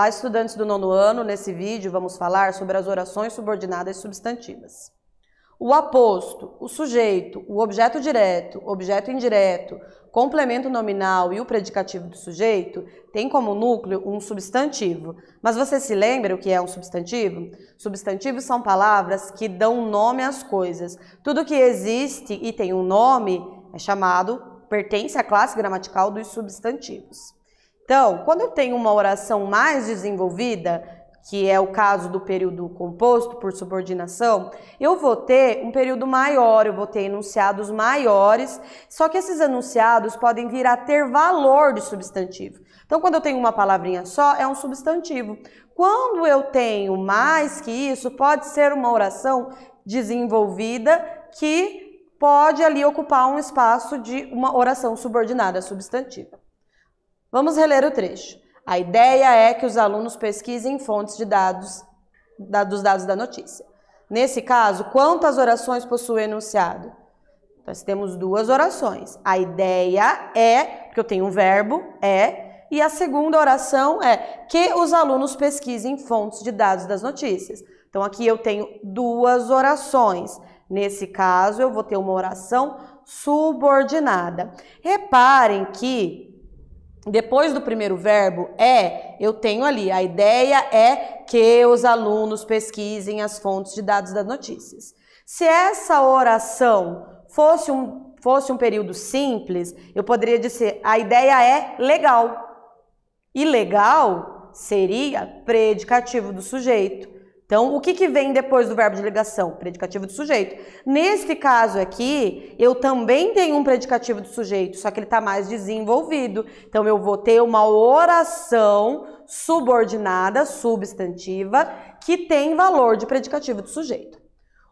Olá, estudantes do nono ano. Nesse vídeo vamos falar sobre as orações subordinadas substantivas. O aposto, o sujeito, o objeto direto, objeto indireto, complemento nominal e o predicativo do sujeito têm como núcleo um substantivo. Mas você se lembra o que é um substantivo? Substantivos são palavras que dão nome às coisas. Tudo que existe e tem um nome é chamado, pertence à classe gramatical dos substantivos. Então, quando eu tenho uma oração mais desenvolvida, que é o caso do período composto por subordinação, eu vou ter um período maior, eu vou ter enunciados maiores, só que esses enunciados podem vir a ter valor de substantivo. Então, quando eu tenho uma palavrinha só, é um substantivo. Quando eu tenho mais que isso, pode ser uma oração desenvolvida que pode ali ocupar um espaço de uma oração subordinada substantiva. Vamos reler o trecho. A ideia é que os alunos pesquisem fontes de dados da, dos dados da notícia. Nesse caso, quantas orações possui o enunciado? Nós temos duas orações. A ideia é, porque eu tenho um verbo, é, e a segunda oração é que os alunos pesquisem fontes de dados das notícias. Então aqui eu tenho duas orações. Nesse caso, eu vou ter uma oração subordinada. Reparem que depois do primeiro verbo é, eu tenho ali. A ideia é que os alunos pesquisem as fontes de dados das notícias. Se essa oração fosse um, fosse um período simples, eu poderia dizer: a ideia é legal. E legal seria predicativo do sujeito. Então, o que, que vem depois do verbo de ligação? Predicativo do sujeito. Neste caso aqui, eu também tenho um predicativo do sujeito, só que ele está mais desenvolvido. Então, eu vou ter uma oração subordinada, substantiva, que tem valor de predicativo do sujeito.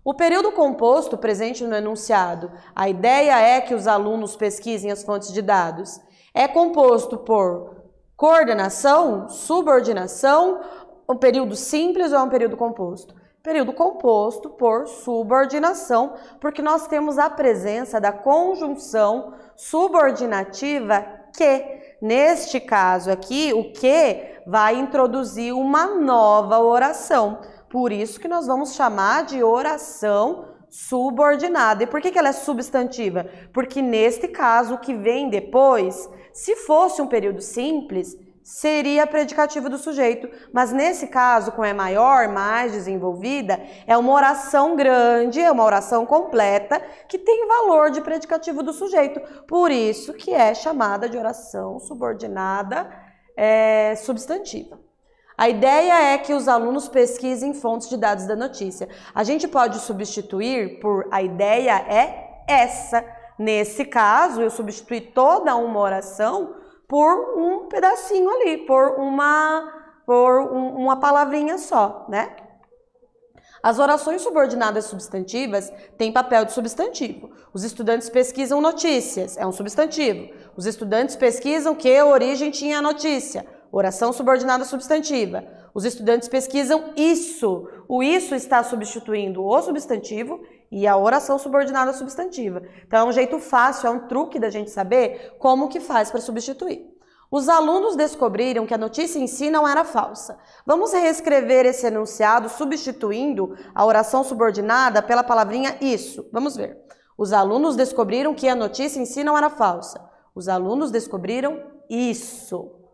O período composto presente no enunciado, a ideia é que os alunos pesquisem as fontes de dados, é composto por coordenação, subordinação um período simples ou é um período composto? Período composto por subordinação, porque nós temos a presença da conjunção subordinativa que. Neste caso aqui, o que vai introduzir uma nova oração. Por isso que nós vamos chamar de oração subordinada. E por que, que ela é substantiva? Porque neste caso, o que vem depois, se fosse um período simples, seria predicativo do sujeito, mas nesse caso, com é maior, mais desenvolvida, é uma oração grande, é uma oração completa que tem valor de predicativo do sujeito. Por isso que é chamada de oração subordinada é, substantiva. A ideia é que os alunos pesquisem fontes de dados da notícia. A gente pode substituir por a ideia é essa. Nesse caso, eu substituí toda uma oração por um pedacinho ali, por uma, por um, uma palavrinha só, né? As orações subordinadas substantivas têm papel de substantivo. Os estudantes pesquisam notícias, é um substantivo. Os estudantes pesquisam que origem tinha a notícia, oração subordinada substantiva. Os estudantes pesquisam isso. O isso está substituindo o substantivo e a oração subordinada substantiva. Então é um jeito fácil, é um truque da gente saber como que faz para substituir. Os alunos descobriram que a notícia em si não era falsa. Vamos reescrever esse enunciado substituindo a oração subordinada pela palavrinha isso. Vamos ver. Os alunos descobriram que a notícia em si não era falsa. Os alunos descobriram isso.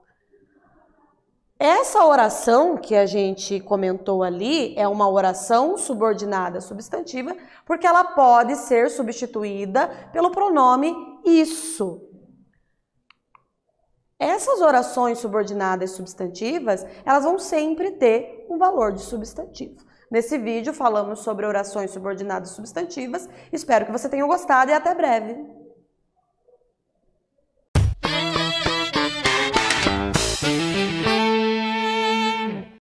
Essa oração que a gente comentou ali é uma oração subordinada substantiva, porque ela pode ser substituída pelo pronome isso. Essas orações subordinadas substantivas, elas vão sempre ter um valor de substantivo. Nesse vídeo falamos sobre orações subordinadas substantivas. Espero que você tenha gostado e até breve.